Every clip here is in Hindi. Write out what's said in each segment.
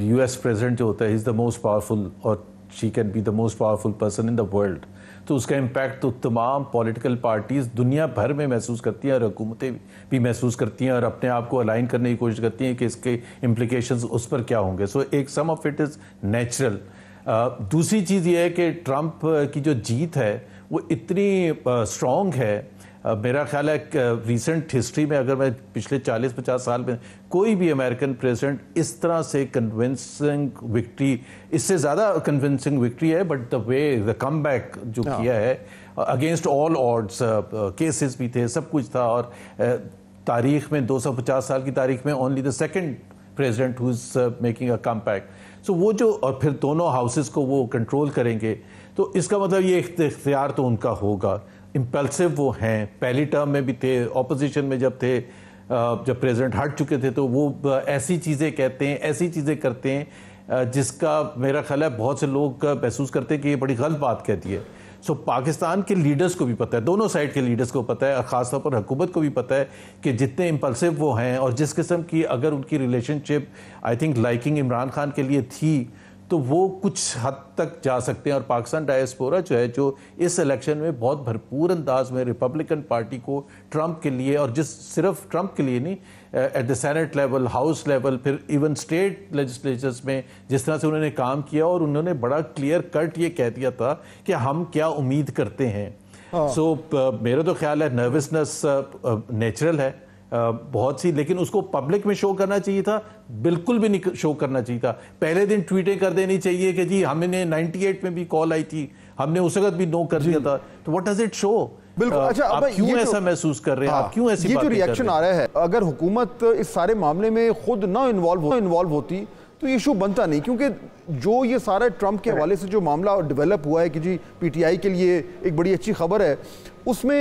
यू एस प्रेजिडेंट जो होता है इज़ द मोस्ट पावरफुल और she can be the most powerful person in the world तो उसका इम्पैक्ट तो तमाम पॉलिटिकल पार्टीज़ दुनिया भर में महसूस करती हैं और हुकूमतें भी महसूस करती हैं और अपने आप को अलाइन करने की कोशिश करती हैं कि इसके इम्प्लीकेशन उस पर क्या होंगे सो so, एक some of it is natural दूसरी चीज़ ये है कि ट्रंप की जो जीत है वो इतनी स्ट्रॉन्ग है मेरा ख्याल है रिसेंट हिस्ट्री में अगर मैं पिछले 40-50 साल में कोई भी अमेरिकन प्रेसिडेंट इस तरह से कन्विंसिंग विक्ट्री इससे ज़्यादा कन्विंसिंग विक्ट्री है but the way the come back जो हाँ। किया है अगेंस्ट ऑल ऑर्ड्स केसेस भी थे सब कुछ था और तारीख में 250 साल की तारीख में only the second president who is making a come so वो जो और फिर दोनों हाउसेस को वो कंट्रोल करेंगे तो इसका मतलब ये इख्तियार तो उनका होगा इम्पल्सिव वो हैं पहली टर्म में भी थे ऑपोजिशन में जब थे जब प्रेसिडेंट हट चुके थे तो वो ऐसी चीज़ें कहते हैं ऐसी चीज़ें करते हैं जिसका मेरा ख्याल है बहुत से लोग महसूस करते हैं कि ये बड़ी गलत बात कहती है सो so, पाकिस्तान के लीडर्स को भी पता है दोनों साइड के लीडर्स को पता है और ख़ासतौर पर हुकूमत को भी पता है कि जितने इम्पल्सिव वो हैं और जिस किस्म की अगर उनकी relationship I think liking Imran Khan के लिए थी तो वो कुछ हद तक जा सकते हैं और पाकिस्तान डायस्पोरा जो है जो इस इलेक्शन में बहुत भरपूर अंदाज में रिपब्लिकन पार्टी को ट्रंप के लिए और जिस सिर्फ ट्रंप के लिए नहीं at the Senate level house level फिर इवन स्टेट लेजिस्लेचर्स में जिस तरह से उन्होंने काम किया और उन्होंने बड़ा क्लियर कट ये कह दिया था कि हम क्या उम्मीद करते हैं सो हाँ। so, मेरा तो ख्याल है नर्वसनेस नेचुरल है बहुत सी लेकिन उसको पब्लिक में शो करना चाहिए था बिल्कुल भी नहीं शो करना चाहिए था पहले दिन ट्वीटें कर देनी चाहिए कि जी हमने 98 में भी कॉल आई थी हमने उस वक्त भी नो कर दिया था तो व्हाट डज इट शो बिल्कुल अच्छा अब क्यों ऐसा महसूस कर रहे हैं हाँ, आप क्यों ऐसी ये जो रिएक्शन आ रहा है अगर हुकूमत इस सारे मामले में खुद ना इन्वॉल्व इन्वॉल्व होती तो ये इशू बनता नहीं क्योंकि जो ये सारा ट्रंप के हवाले से जो मामला डेवलप हुआ है कि जी पीटीआई के लिए एक बड़ी अच्छी खबर है उसमें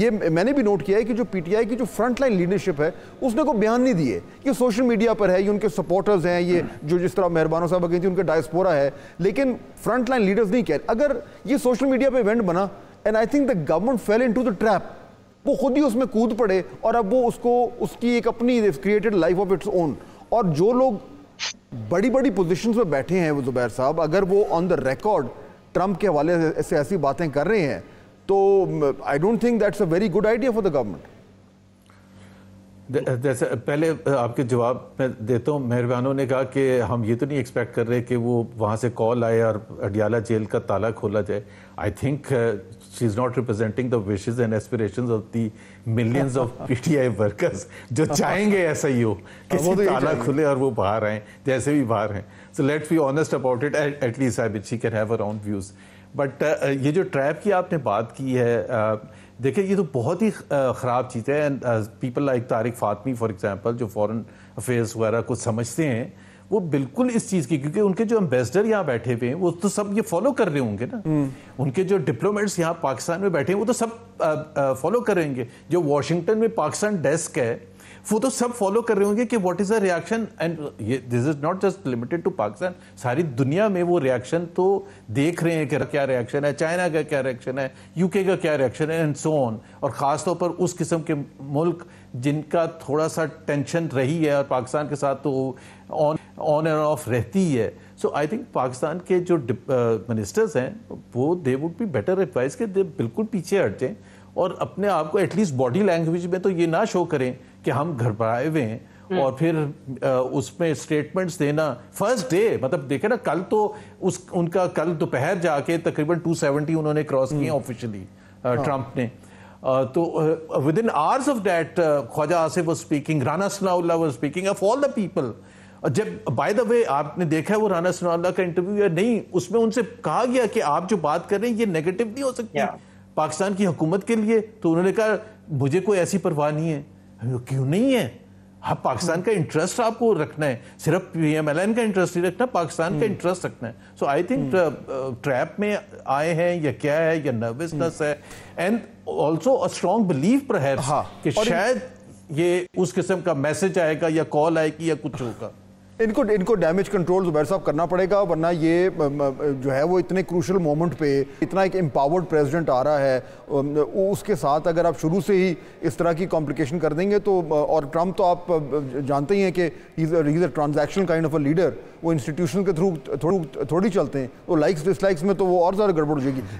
ये मैंने भी नोट किया है कि जो पीटीआई की जो फ्रंट लाइन लीडरशिप है उसने कोई बयान नहीं दिए कि सोशल मीडिया पर है ये उनके सपोर्टर्स हैं ये जो जिस तरह मेहरबानों साहब कही थी उनका डायस्पोरा है लेकिन फ्रंट लाइन लीडर्स नहीं कह अगर ये सोशल मीडिया पर इवेंट बना and I think the government fell into the trap वो खुद ही उसमें कूद पड़े और अब वो उसको उसकी एक अपनी created life of its own और जो लोग बड़ी बड़ी पोजिशन पर बैठे हैं वो जुबैर साहब अगर वो ऑन द रिकॉर्ड ट्रंप के हवाले से ऐसी बातें कर रहे हैं तो I don't think that's a very good idea for the government जैसे पहले आपके जवाब में देता हूँ मेहरबानों ने कहा कि हम ये तो नहीं एक्सपेक्ट कर रहे कि वो वहाँ से कॉल आए और अडियाला जेल का ताला खोला जाए I think she is not representing the wishes and aspiration of the millions of AI workers जो चाहेंगे ऐसा ही हो कि हाँ, वो तो ताला खुले और वो बाहर आएँ जैसे भी बाहर हैं so let's be honest about it at least I which she can have her own views but uh, uh, ये जो ट्रैप की आपने बात की है uh, देखिए ये तो बहुत ही ख़राब चीज़ है and people like Tariq Fatmi for example जो फॉरेन अफेयर्स वगैरह कुछ समझते हैं वो बिल्कुल इस चीज़ की क्योंकि उनके जो एम्बेसडर यहाँ बैठे हुए हैं वो तो सब ये फॉलो कर रहे होंगे ना हम्म। उनके जो डिप्लोमेट्स यहाँ पाकिस्तान में बैठे हैं वो तो सब फॉलो करेंगे जो वाशिंगटन में पाकिस्तान डेस्क है वो तो सब फॉलो कर रहे होंगे कि what is the reaction and ये this is not just limited to Pakistan सारी दुनिया में वो रिएक्शन तो देख रहे हैं कि क्या रिएक्शन है चाइना का क्या रिएक्शन है यूके का क्या रिएक्शन है एंड सो ऑन और ख़ासतौर पर उस किस्म के मुल्क जिनका थोड़ा सा टेंशन रही है और पाकिस्तान के साथ तो ऑन ऑन एंड ऑफ रहती है सो आई थिंक पाकिस्तान के जो मिनिस्टर्स हैं वो they would be better advice के दे बिल्कुल पीछे हट जाएं और अपने आप को एटलीस्ट बॉडी लैंग्वेज में तो ये ना शो करें कि हम घबराए हुए हैं हम्म। और फिर उसमें स्टेटमेंट्स देना फर्स्ट डे मतलब देखे ना कल तो उस उनका कल दोपहर जाके तकरीबन 270 उन्होंने क्रॉस किए ऑफिशियली हम्म। ट्रंप हाँ। ने तो within hours of that Khawaja Asif was speaking Rana Sanaullah was speaking of all the people जब बाय द वे आपने देखा है वो राना सनाउल्ला का इंटरव्यू या नहीं उसमें उनसे कहा गया कि आप जो बात कर रहे हैं ये नेगेटिव नहीं हो सकती yeah. पाकिस्तान की हुकूमत के लिए तो उन्होंने कहा मुझे कोई ऐसी परवाह नहीं है क्यों नहीं है हाँ पाकिस्तान का इंटरेस्ट आपको रखना है सिर्फ पीएमएलएन का इंटरेस्ट नहीं रखना पाकिस्तान का इंटरेस्ट हम्म। रखना है सो आई थिंक ट्रैप में आए हैं या क्या है या नर्वसनेस हम्म। है and also a strong believe पर है कि शायद ये उस किस्म का मैसेज आएगा या कॉल आएगी या कुछ होगा इनको इनको डैमेज कंट्रोल जुबैर साहब करना पड़ेगा वरना ये जो है वो इतने क्रूशल मोमेंट पे इतना एक एम्पावर्ड प्रेसिडेंट आ रहा है उसके साथ अगर आप शुरू से ही इस तरह की कॉम्प्लिकेशन कर देंगे तो और ट्रंप तो आप जानते ही हैं कि is a transaction kind of a leader वो इंस्टीट्यूशन के थ्रू थोड़ी चलते हैं तो लाइक्स डिसलाइक्स में तो वो और ज़्यादा गड़बड़ हो जाएगी